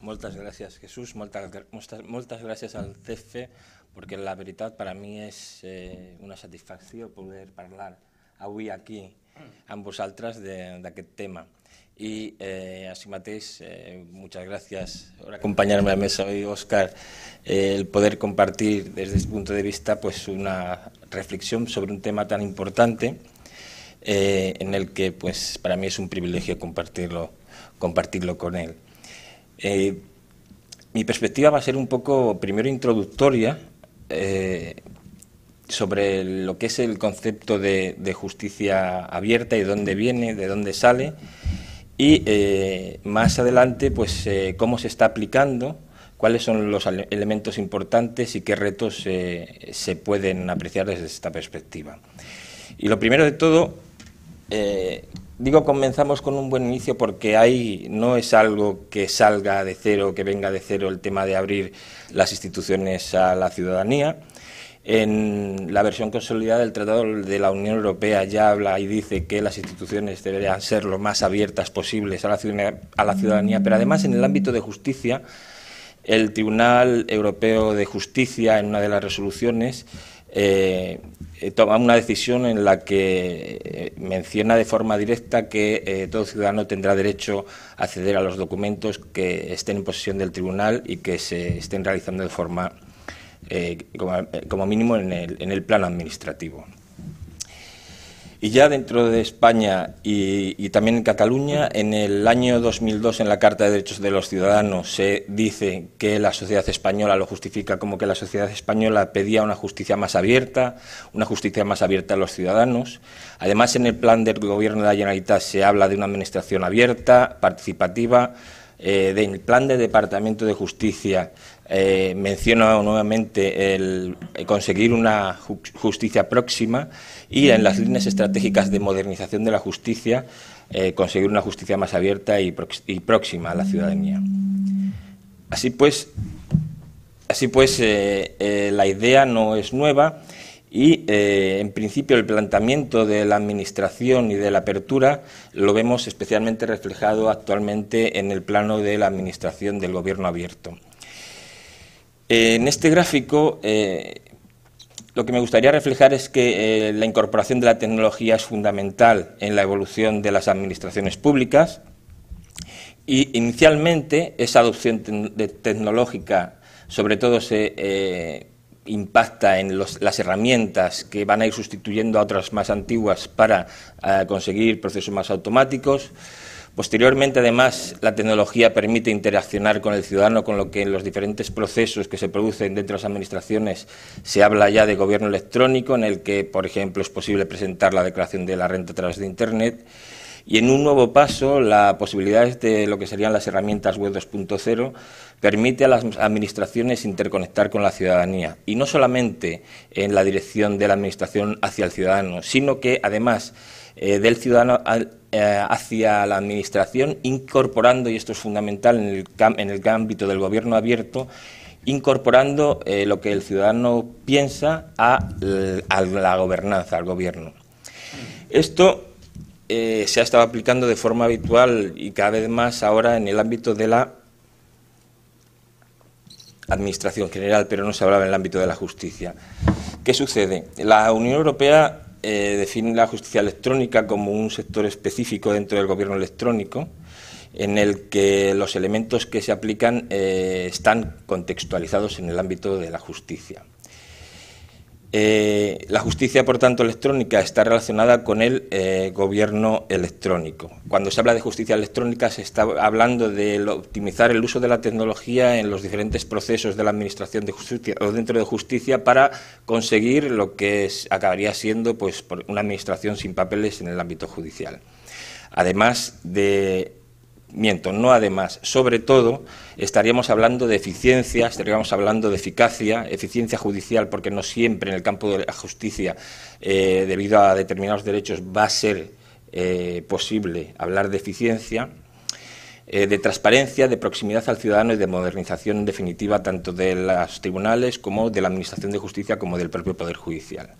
Muchas gracias Jesús. muchas gracias al CEFE, porque la verdad para mí es eh, una satisfacción poder hablar hoy aquí amb de aquel tema. Y eh, així muchas eh, gracias por acompañarme a mesa hoy, Óscar, eh, el poder compartir desde este punto de vista pues, una reflexión sobre un tema tan importante en el que pues, para mí es un privilegio compartirlo, compartirlo con él. Eh, mi perspectiva va a ser un poco, primero, introductoria eh, sobre lo que es el concepto de, justicia abierta y dónde viene, de dónde sale, y eh, más adelante, pues, cómo se está aplicando, cuáles son los elementos importantes y qué retos se pueden apreciar desde esta perspectiva. Y lo primero de todo, Digo comenzamos con un buen inicio porque ahí no es algo que salga de cero, que venga de cero el tema de abrir las instituciones a la ciudadanía. En la versión consolidada del Tratado de la Unión Europea ya habla y dice que las instituciones deberían ser lo más abiertas posibles a la ciudadanía, a la ciudadanía pero además en el ámbito de justicia, el Tribunal Europeo de Justicia, en una de las resoluciones, eh, toma una decisión en la que eh, menciona de forma directa que eh, todo ciudadano tendrá derecho a acceder a los documentos que estén en posesión del tribunal y que se estén realizando de forma, como, mínimo, en el, en el plano administrativo. Y ya dentro de España y, también en Cataluña, en el año 2002 en la Carta de Derechos de los Ciudadanos se dice que la sociedad española lo justifica como que la sociedad española pedía una justicia más abierta, una justicia más abierta a los ciudadanos. Además, en el plan del Gobierno de la Generalitat se habla de una administración abierta, participativa. en eh, el plan de Departamento de Justicia eh, menciono nuevamente el eh, conseguir una justicia próxima y en las líneas estratégicas de modernización de la justicia eh, conseguir una justicia más abierta y, próxima a la ciudadanía. Así pues, así pues eh, la idea no es nueva y en principio el planteamiento de la administración y de la apertura lo vemos especialmente reflejado actualmente en el plano de la administración del gobierno abierto en este gráfico, eh, lo que me gustaría reflejar es que eh, la incorporación de la tecnología es fundamental en la evolución de las administraciones públicas y inicialmente esa adopción tecnológica sobre todo se eh, impacta en las herramientas que van a ir sustituyendo a otras más antiguas para conseguir procesos más automáticos. Posteriormente, además, la tecnología permite interaccionar con el ciudadano, con lo que en los diferentes procesos que se producen dentro de las administraciones se habla ya de gobierno electrónico, en el que, por ejemplo, es posible presentar la declaración de la renta a través de Internet. Y en un nuevo paso, la posibilidad de lo que serían las herramientas web 2.0 permite a las administraciones interconectar con la ciudadanía. Y no solamente en la dirección de la administración hacia el ciudadano, sino que además eh, del ciudadano al eh, hacia la Administración, incorporando, y esto es fundamental en el, en el ámbito del gobierno abierto, incorporando eh, lo que el ciudadano piensa a, la gobernanza, al gobierno. Esto eh, se ha estado aplicando de forma habitual y cada vez más ahora en el ámbito de la Administración General, pero no se hablaba en el ámbito de la justicia. ¿Qué sucede? La Unión Europea eh, define la justicia electrónica como un sector específico dentro del gobierno electrónico en el que los elementos que se aplican eh, están contextualizados en el ámbito de la justicia. Eh, la justicia, por tanto, electrónica está relacionada con el eh, gobierno electrónico. Cuando se habla de justicia electrónica se está hablando de optimizar el uso de la tecnología en los diferentes procesos de la Administración de Justicia o dentro de justicia para conseguir lo que acabaría siendo pues, una Administración sin papeles en el ámbito judicial. Además de miento, no además, sobre todo estaríamos hablando de eficiencia, estaríamos hablando de eficacia, eficiencia judicial, porque no siempre en el campo de la justicia, eh, debido a determinados derechos, va a ser eh, posible hablar de eficiencia, eh, de transparencia, de proximidad al ciudadano y de modernización definitiva tanto de los tribunales como de la Administración de Justicia como del propio Poder Judicial.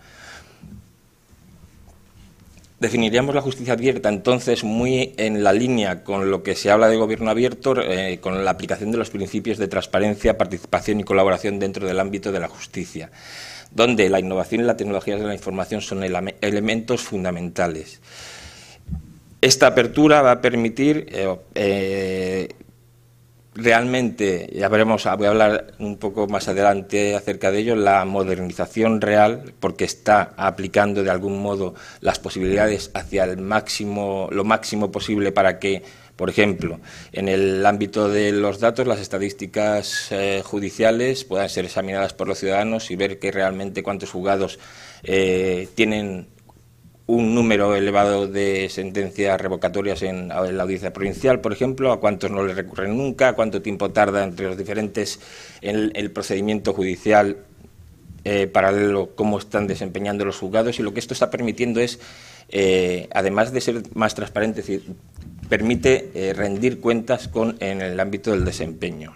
Definiríamos la justicia abierta entonces muy en la línea con lo que se habla de gobierno abierto, eh, con la aplicación de los principios de transparencia, participación y colaboración dentro del ámbito de la justicia, donde la innovación y las tecnologías de la información son elementos fundamentales. Esta apertura va a permitir eh, realmente, ya veremos, ah, voy a hablar un poco más adelante acerca de ello, la modernización real, porque está aplicando de algún modo las posibilidades hacia el máximo, lo máximo posible para que, por ejemplo, en el ámbito de los datos, las estadísticas eh, judiciales puedan ser examinadas por los ciudadanos y ver que realmente cuántos juzgados eh, tienen un número elevado de sentencias revocatorias en, la audiencia provincial, por ejemplo, a cuántos no le recurren nunca, cuánto tiempo tarda entre los diferentes en el, procedimiento judicial eh, paralelo, cómo están desempeñando los juzgados y lo que esto está permitiendo es, eh, además de ser más transparente, permite eh, rendir cuentas con, en el ámbito del desempeño.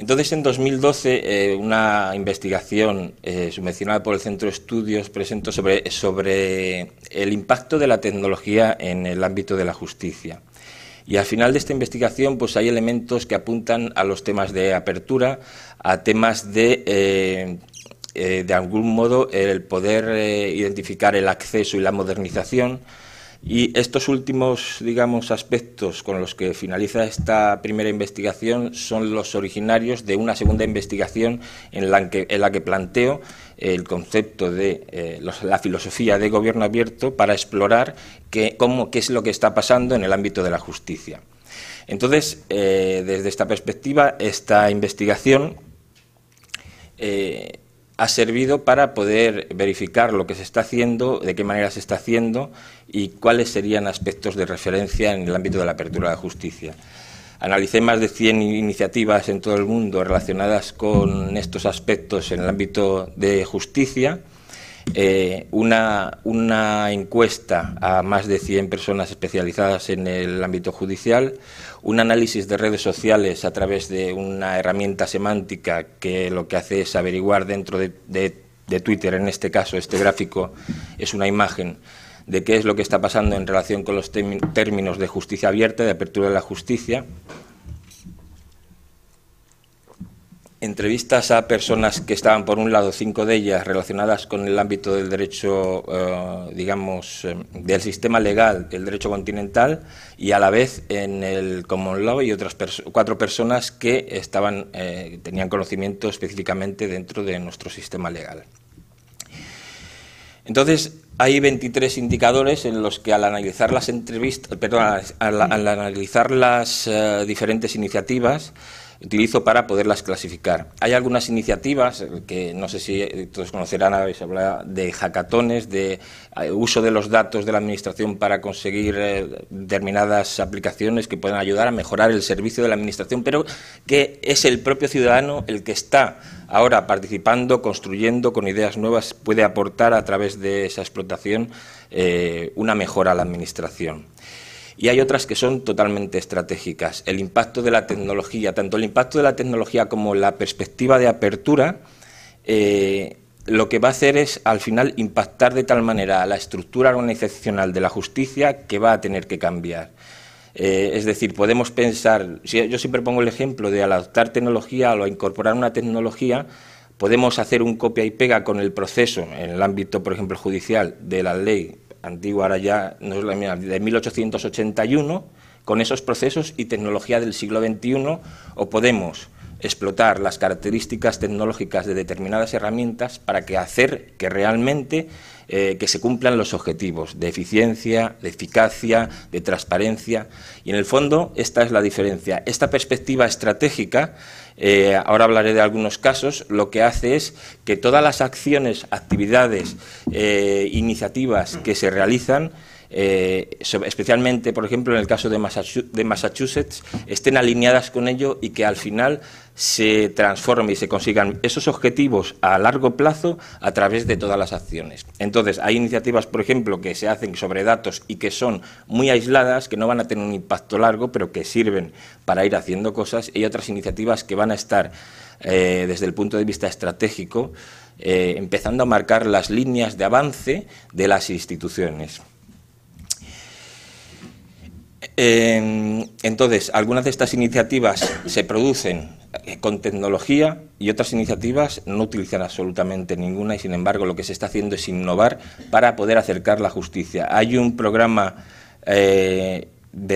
Entonces, en 2012, eh, una investigación eh, subvencionada por el Centro de Estudios presentó sobre, el impacto de la tecnología en el ámbito de la justicia. Y al final de esta investigación pues hay elementos que apuntan a los temas de apertura, a temas de, eh, de algún modo, el poder identificar el acceso y la modernización, y estos últimos, digamos, aspectos con los que finaliza esta primera investigación son los originarios de una segunda investigación en la que, planteo el concepto de eh, la filosofía de gobierno abierto para explorar qué, es lo que está pasando en el ámbito de la justicia. Entonces, eh, desde esta perspectiva, esta investigación eh, ha servido para poder verificar lo que se está haciendo, de qué manera se está haciendo y cuáles serían aspectos de referencia en el ámbito de la apertura de justicia. Analicé más de 100 iniciativas en todo el mundo relacionadas con estos aspectos en el ámbito de justicia eh, una, encuesta a más de 100 personas especializadas en el ámbito judicial, un análisis de redes sociales a través de una herramienta semántica que lo que hace es averiguar dentro de Twitter, en este caso este gráfico es una imagen de qué es lo que está pasando en relación con los términos de justicia abierta, de apertura de la justicia, entrevistas a personas que estaban, por un lado, cinco de ellas relacionadas con el ámbito del derecho, eh, digamos, eh, del sistema legal, el derecho continental, y a la vez en el common law y otras cuatro personas que estaban, eh, tenían conocimiento específicamente dentro de nuestro sistema legal. Entonces, hay 23 indicadores en los que al analizar las entrevistas, perdón, al analizar las diferentes iniciativas, utilizo para poderlas clasificar. Hay algunas iniciativas eh, que no sé si eh, todos conocerán, se habla de hackatones, de eh, uso de los datos de la Administración para conseguir determinadas aplicaciones que puedan ayudar a mejorar el servicio de la Administración, pero que es el propio ciudadano el que está ahora participando, construyendo con ideas nuevas, puede aportar a través de esa explotación una mejora a la Administración y hay otras que son totalmente estratégicas. El impacto de la tecnología, tanto el impacto de la tecnología como la perspectiva de apertura, eh, lo que va a hacer es al final impactar de tal manera a la estructura organizacional de la justicia que va a tener que cambiar. Eh, es decir, podemos pensar, si yo siempre pongo el ejemplo de al adoptar tecnología o incorporar una tecnología, podemos hacer un copia y pega con el proceso en el ámbito, por ejemplo, judicial de la ley antigua, ahora ya no es la misma, de 1881, con esos procesos y tecnología del siglo XXI, o podemos explotar las características tecnológicas de determinadas herramientas para que hacer que realmente eh, que se cumplan los objetivos de eficiencia, de eficacia, de transparencia. Y en el fondo esta es la diferencia. Esta perspectiva estratégica eh, ahora hablaré de algunos casos, lo que hace es que todas las acciones, actividades, eh, iniciativas que se realizan, eh, especialmente, por ejemplo, en el caso de Massachusetts, estén alineadas con ello y que al final se transforme y se consigan esos objetivos a largo plazo a través de todas las acciones. Entonces, hay iniciativas, por ejemplo, que se hacen sobre datos y que son muy aisladas, que no van a tener un impacto largo, pero que sirven para ir haciendo cosas, y otras iniciativas que van a estar eh, desde el punto de vista estratégico eh, empezando a marcar las líneas de avance de las instituciones. Em, entonces, algunas de estas iniciativas se producen eh, con tecnología y otras iniciativas no utilizan absolutamente ninguna y sin embargo lo que se está haciendo es innovar para poder acercar la justicia. Hay un programa de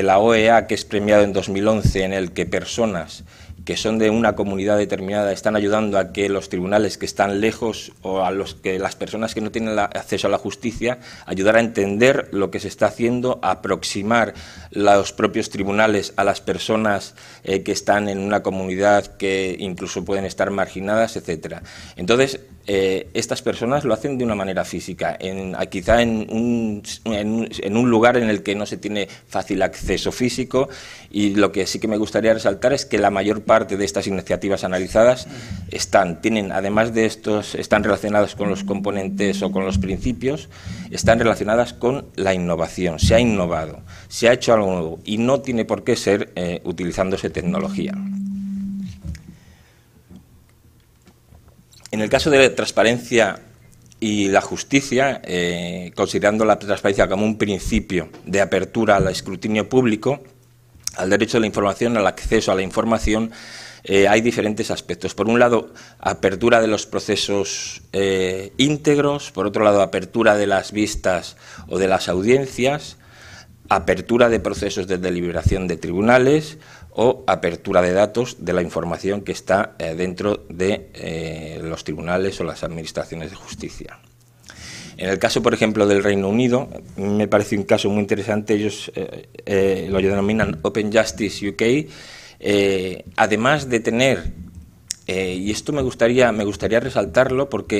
la OEA que es premiado en 2011 en el que personas que son de una comunidad determinada están ayudando a que los tribunales que están lejos o a los que las personas que no tienen acceso a la justicia ayudar a entender lo que se está haciendo, aproximar los propios tribunales a las personas eh, que están en una comunidad que incluso pueden estar marginadas, etcétera. Entonces, eh, estas personas lo hacen de una manera física, en, quizá en un, lugar en el que no se tiene fácil acceso físico y lo que sí que me gustaría resaltar es que la mayor parte de estas iniciativas analizadas están, tienen, además de estos, están relacionadas con los componentes o con los principios, están relacionadas con la innovación, se ha innovado, se ha hecho algo nuevo y no tiene por qué ser eh, utilizándose tecnología. En el caso de transparencia y la justicia, eh, considerando la transparencia como un principio de apertura al escrutinio público, al derecho a la información, al acceso a la información, eh, hay diferentes aspectos. Por un lado, apertura de los procesos eh, íntegros, por otro lado, apertura de las vistas o de las audiencias, apertura de procesos de deliberación de tribunales, o apertura de datos de la información que está eh, dentro de eh, los tribunales o las administraciones de justicia. En el caso, por ejemplo, del Reino Unido, me parece un caso muy interesante, ellos eh, lo denominan Open Justice UK, además de tener, y esto me gustaría, me gustaría resaltarlo porque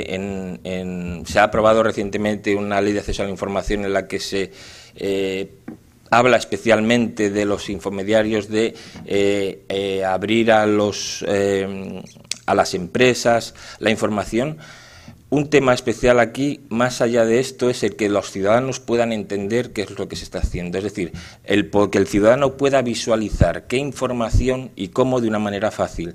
se ha aprobado recientemente una ley de acceso a la información en la que se habla especialmente de los infomediarios de eh, eh, abrir a, los, eh, a las empresas la información. Un tema especial aquí, más allá de esto, es el que los ciudadanos puedan entender qué es lo que se está haciendo. Es decir, el, que el ciudadano pueda visualizar qué información y cómo de una manera fácil.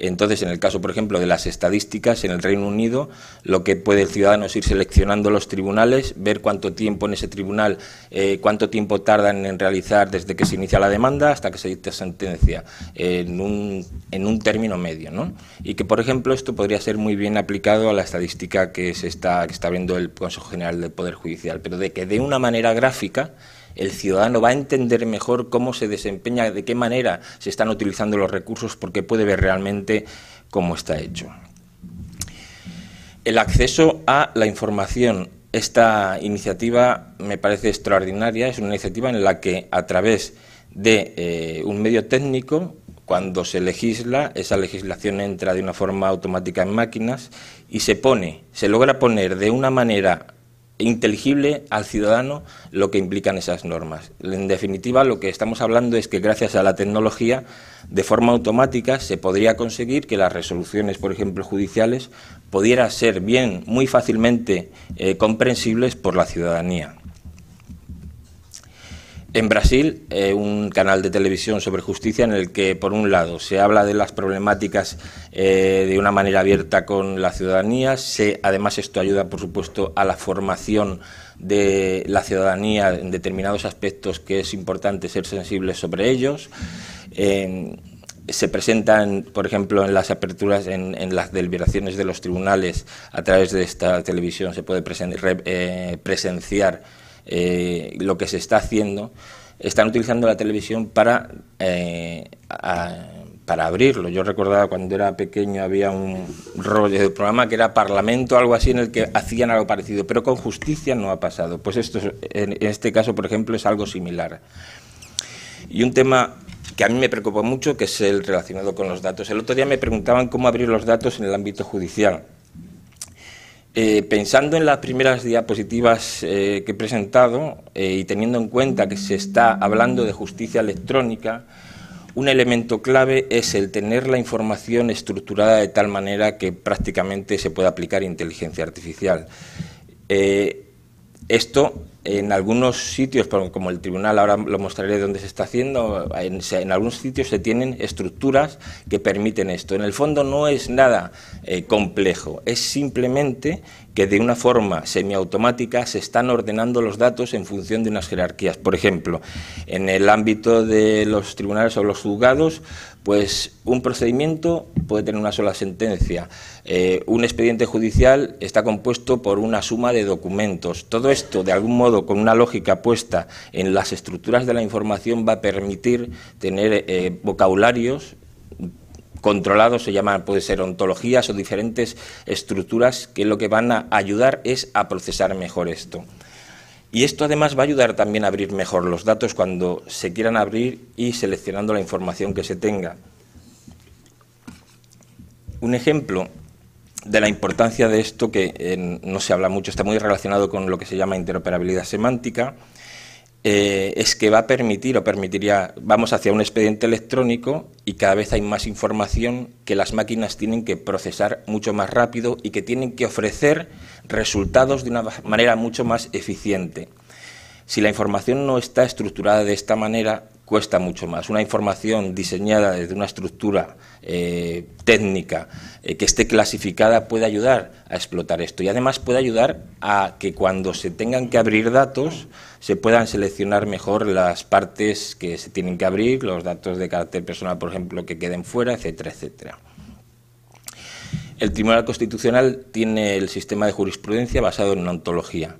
Entonces, en el caso, por ejemplo, de las estadísticas, en el Reino Unido, lo que puede el ciudadano es ir seleccionando los tribunales, ver cuánto tiempo en ese tribunal, eh, cuánto tiempo tardan en realizar desde que se inicia la demanda hasta que se dicta sentencia, en, un, término medio. ¿no? Y que, por ejemplo, esto podría ser muy bien aplicado a la estadística que, se está, que está viendo el Consejo General del Poder Judicial, pero de que de una manera gráfica, el ciudadano va a entender mejor cómo se desempeña, de qué manera se están utilizando los recursos, porque puede ver realmente cómo está hecho. El acceso a la información. Esta iniciativa me parece extraordinaria, es una iniciativa en la que a través de eh, un medio técnico, cuando se legisla, esa legislación entra de una forma automática en máquinas y se pone, se logra poner de una manera inteligible al ciudadano lo que implican esas normas. En definitiva, lo que estamos hablando es que gracias a la tecnología, de forma automática, se podría conseguir que las resoluciones, por ejemplo, judiciales, pudieran ser bien, muy fácilmente eh, comprensibles por la ciudadanía. En Brasil, eh, un canal de televisión sobre justicia en el que, por un lado, se habla de las problemáticas eh, de una manera abierta con la ciudadanía, además esto ayuda, por supuesto, a la formación de la ciudadanía en determinados aspectos que es importante ser sensibles sobre ellos. se presentan, por ejemplo, en las aperturas, en, las deliberaciones de los tribunales, a través de esta televisión se puede eh, presenciar eh, lo que se está haciendo, están utilizando la televisión para, eh, para abrirlo. Yo recordaba cuando era pequeño había un rollo de programa que era Parlamento, algo así, en el que hacían algo parecido, pero con justicia no ha pasado. Pues esto, en este caso, por ejemplo, es algo similar. Y un tema que a mí me preocupa mucho, que es el relacionado con los datos. El otro día me preguntaban cómo abrir los datos en el ámbito judicial. Eh, pensando en las primeras diapositivas eh, que he presentado eh, y teniendo en cuenta que se está hablando de justicia electrónica, un elemento clave es el tener la información estructurada de tal manera que prácticamente se pueda aplicar inteligencia artificial. esto en algunos sitios, como el tribunal, ahora lo mostraré donde se está haciendo, en, algunos sitios se tienen estructuras que permiten esto. En el fondo no es nada eh, complejo, es simplemente que de una forma semiautomática se están ordenando los datos en función de unas jerarquías. Por ejemplo, en el ámbito de los tribunales o los juzgados, pues un procedimiento puede tener una sola sentencia. Eh, un expediente judicial está compuesto por una suma de documentos. Todo esto, de algún modo, con una lógica puesta en las estructuras de la información va a permitir tener eh, vocabularios controlados, se llaman, puede ser ontologías o diferentes estructuras que lo que van a ayudar es a procesar mejor esto. Y esto además va a ayudar también a abrir mejor los datos cuando se quieran abrir y seleccionando la información que se tenga. Un ejemplo de la importancia de esto que no se habla mucho, está muy relacionado con lo que se llama interoperabilidad semántica, eh, es que va a permitir o permitiría, vamos hacia un expediente electrónico y cada vez hay más información que las máquinas tienen que procesar mucho más rápido y que tienen que ofrecer resultados de una manera mucho más eficiente. Si la información no está estructurada de esta manera, cuesta mucho más. Una información diseñada desde una estructura eh, técnica eh, que esté clasificada puede ayudar a explotar esto y además puede ayudar a que cuando se tengan que abrir datos se puedan seleccionar mejor las partes que se tienen que abrir, los datos de carácter personal, por ejemplo, que queden fuera, etcétera, etcétera. El Tribunal Constitucional tiene el sistema de jurisprudencia basado en una ontología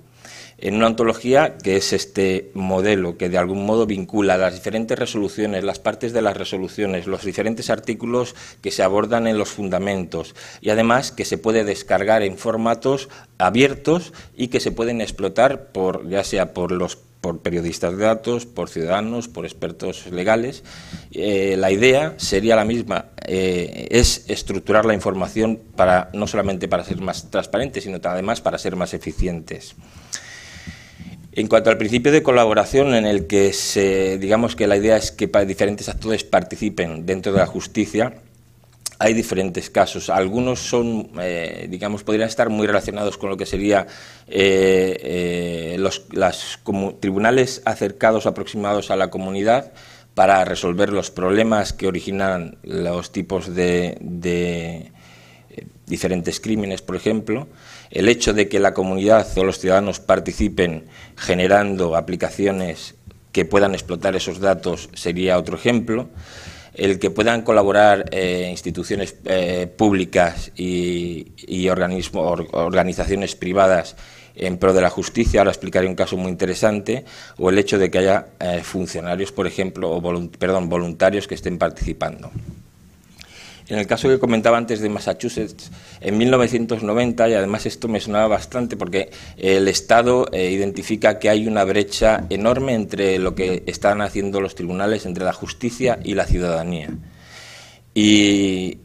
en una antología que es este modelo que de algún modo vincula las diferentes resoluciones, las partes de las resoluciones, los diferentes artículos que se abordan en los fundamentos y además que se puede descargar en formatos abiertos y que se pueden explotar ya sea por periodistas de datos, por ciudadanos, por expertos legales. Eh, la idea sería la misma, eh, es estructurar la información para no solamente para ser más transparente, sino además para ser más eficientes. En cuanto al principio de colaboración, en el que se, digamos que la idea es que diferentes actores participen dentro de la justicia, hay diferentes casos. Algunos son, eh, digamos, podrían estar muy relacionados con lo que serían eh, eh, los tribunales acercados, aproximados a la comunidad para resolver los problemas que originan los tipos de diferentes crímenes, por ejemplo el hecho de que la comunidad o los ciudadanos participen generando aplicaciones que puedan explotar esos datos sería otro ejemplo. El que puedan colaborar eh, instituciones eh, públicas y, organizaciones privadas en pro de la justicia, ahora explicaré un caso muy interesante, o el hecho de que haya eh, funcionarios, por ejemplo, o perdón, voluntarios que estén participando. En el caso que comentaba antes de Massachusetts, en 1990, y además esto me sonaba bastante porque el Estado eh, identifica que hay una brecha enorme entre lo que están haciendo los tribunales, entre la justicia y la ciudadanía. Y,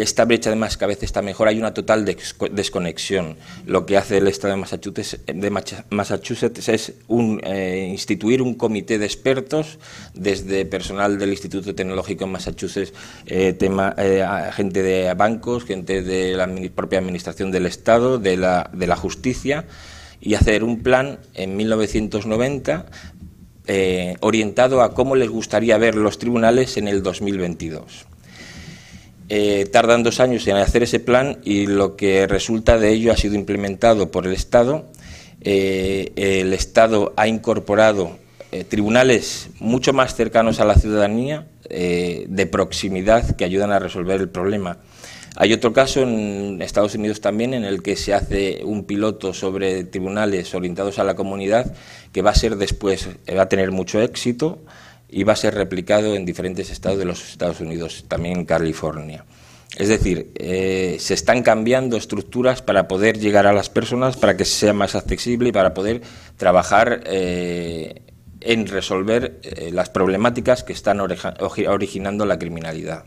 esta brecha, además, que a veces está mejor, hay una total desconexión. Lo que hace el Estado de Massachusetts, es eh, instituir un comité de expertos, desde personal del Instituto Tecnológico de Massachusetts, eh, eh, gente de bancos, gente de la propia Administración del Estado, de la, de la Justicia, y hacer un plan en 1990 orientado a cómo les gustaría ver los tribunales en el 2022. Eh, tardan dos años en hacer ese plan y lo que resulta de ello ha sido implementado por el Estado. Eh, el Estado ha incorporado eh, tribunales mucho más cercanos a la ciudadanía, de proximidad, que ayudan a resolver el problema. Hay otro caso en Estados Unidos también en el que se hace un piloto sobre tribunales orientados a la comunidad que va a ser después, va a tener mucho éxito y va a ser replicado en diferentes estados de los Estados Unidos, también en California. Es decir, eh, se están cambiando estructuras para poder llegar a las personas, para que sea más accesible y para poder trabajar eh, en resolver eh, las problemáticas que están originando la criminalidad.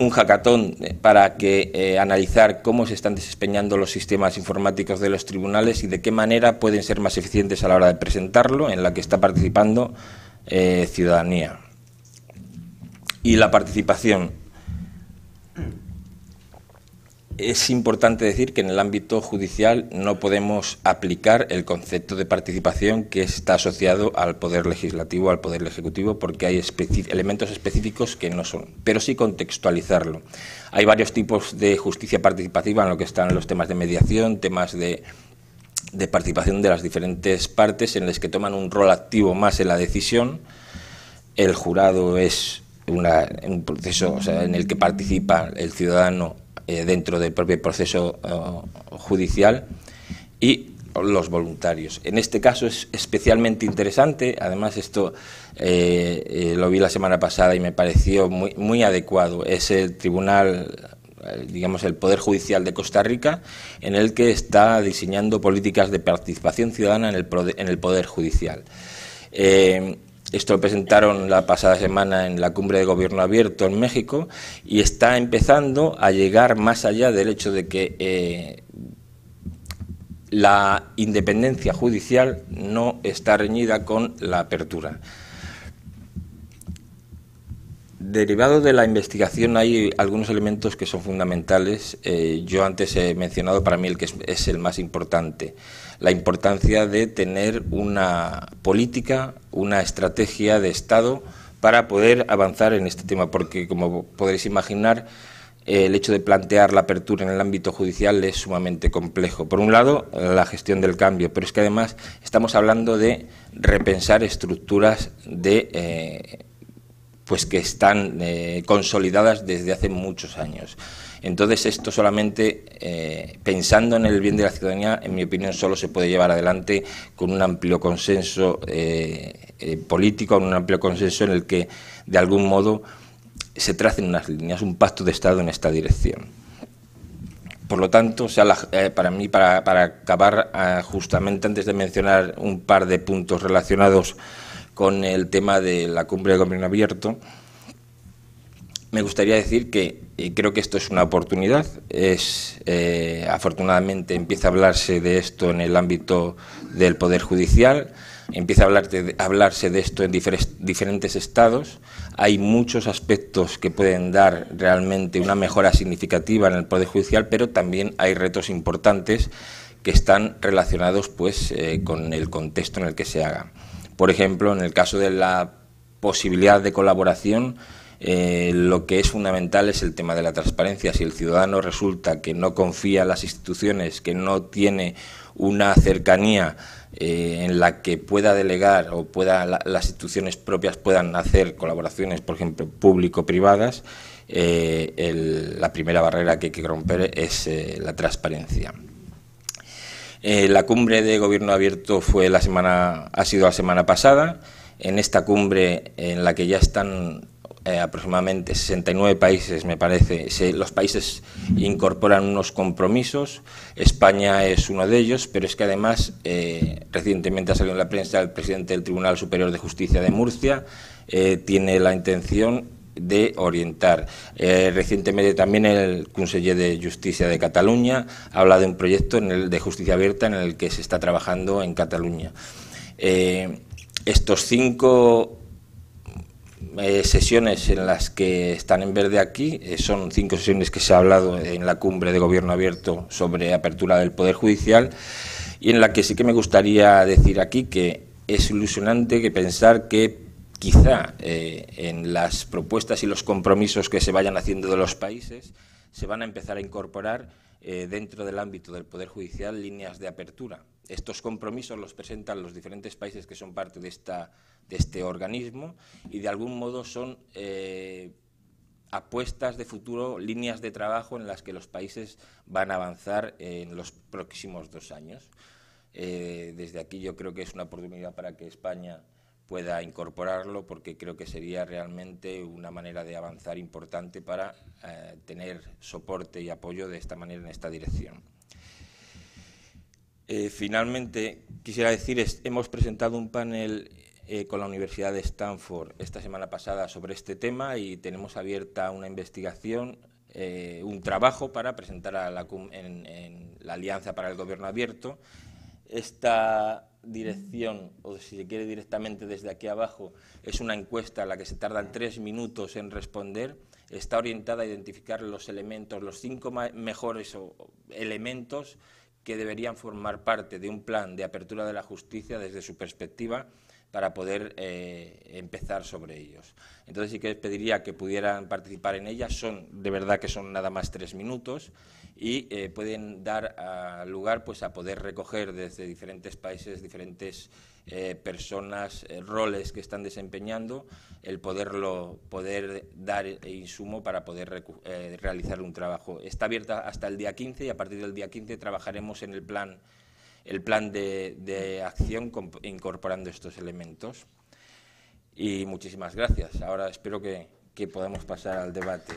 Un hackatón para que, analizar cómo se están desempeñando los sistemas informáticos de los tribunales y de qué manera pueden ser más eficientes a la hora de presentarlo, en la que está participando eh, ciudadanía. Y la participación. Es importante decir que en el ámbito judicial no podemos aplicar el concepto de participación que está asociado al poder legislativo, al poder ejecutivo, porque hay elementos específicos que no son, pero sí contextualizarlo. Hay varios tipos de justicia participativa en lo que están los temas de mediación, temas de de participación de las diferentes partes en las que toman un rol activo más en la decisión. El jurado es un proceso en el que participa el ciudadano eh, dentro del propio proceso eh, judicial y los voluntarios. En este caso es especialmente interesante, además esto eh, lo vi la semana pasada y me pareció muy, muy adecuado, es el Tribunal eh, digamos, el Poder Judicial de Costa Rica, en el que está diseñando políticas de participación ciudadana en el, Poder Judicial. Eh, esto lo presentaron la pasada semana en la cumbre de gobierno abierto en México y está empezando a llegar más allá del hecho de que eh, la independencia judicial no está reñida con la apertura. Derivado de la investigación hay algunos elementos que son fundamentales. Eh, yo antes he mencionado para mí el que es, el más importante, la importancia de tener una política, una estrategia de Estado para poder avanzar en este tema, porque como podréis imaginar, el hecho de plantear la apertura en el ámbito judicial es sumamente complejo. Por un lado, la gestión del cambio, pero es que además estamos hablando de repensar estructuras de... Eh, pues que están eh, consolidadas desde hace muchos años. Entonces esto solamente eh, pensando en el bien de la ciudadanía, en mi opinión, solo se puede llevar adelante con un amplio consenso eh, político, con un amplio consenso en el que de algún modo se tracen unas líneas, un pacto de Estado en esta dirección. Por lo tanto, para mí, para acabar ah, justamente antes de mencionar un par de puntos relacionados con el tema de la cumbre de gobierno abierto, me gustaría decir que eh, creo que esto es una oportunidad. Es, eh, afortunadamente empieza a hablarse de esto en el ámbito del Poder Judicial, empieza a, hablarse de esto en diferentes estados. Hay muchos aspectos que pueden dar realmente una mejora significativa en el Poder Judicial, pero también hay retos importantes que están relacionados pues, eh, con el contexto en el que se haga. Por ejemplo, en el caso de la posibilidad de colaboración, eh, lo que es fundamental es el tema de la transparencia. Si el ciudadano resulta que no confía en las instituciones, que no tiene una cercanía eh, en la que pueda delegar o pueda las instituciones propias puedan hacer colaboraciones, por ejemplo, público-privadas, eh, la primera barrera que hay que romper es la transparencia. Eh, la cumbre de gobierno abierto fue la semana, ha sido la semana pasada. En esta cumbre en la que ya están eh, aproximadamente 69 países, me parece, se, los países incorporan unos compromisos. España es uno de ellos, pero es que además eh, recientemente ha salido en la prensa el presidente del Tribunal Superior de Justicia de Murcia. tiene la intención de orientar. Eh, recientemente también el Conseller de Justicia de Cataluña ha hablado de un proyecto de justicia abierta en el que se está trabajando en Cataluña. Eh, estos cinco eh, sesiones en las que están en verde aquí, eh, son cinco sesiones que se ha hablado en la cumbre de gobierno abierto sobre apertura del Poder Judicial, y en la que sí que me gustaría decir aquí que es ilusionante que pensar que quizá eh, en las propuestas y los compromisos que se vayan haciendo de los países se van a empezar a incorporar eh, dentro del ámbito del Poder Judicial líneas de apertura. Estos compromisos los presentan los diferentes países que son parte de, esta, de este organismo y de algún modo son eh, apuestas de futuro, líneas de trabajo en las que los países van a avanzar en los próximos dos años. desde aquí yo creo que es una oportunidad para que España pueda incorporarlo porque creo que sería realmente una manera de avanzar importante para eh, tener soporte y apoyo de esta manera en esta dirección. Eh, finalmente, quisiera decir, hemos presentado un panel eh, con la Universidad de Stanford esta semana pasada sobre este tema y tenemos abierta una investigación, un trabajo para presentar en, la Alianza para el Gobierno Abierto. Esta dirección, o si se quiere directamente desde aquí abajo, es una encuesta a la que se tardan tres minutos en responder, está orientada a identificar los elementos, los cinco mejores elementos que deberían formar parte de un plan de apertura de la justicia desde su perspectiva para poder eh, empezar sobre ellos. Entonces sí que les pediría que pudieran participar en ella, son de verdad que son nada más tres minutos y eh, pueden dar ah, lugar pues, a poder recoger desde diferentes países, diferentes eh, personas, eh, roles que están desempeñando, el poderlo, poder dar insumo para poder realizar un trabajo. Está abierta hasta el día 15 y a partir del día 15 trabajaremos en el plan, el plan de, acción incorporando estos elementos. Y muchísimas gracias. Ahora espero que podamos pasar al debate.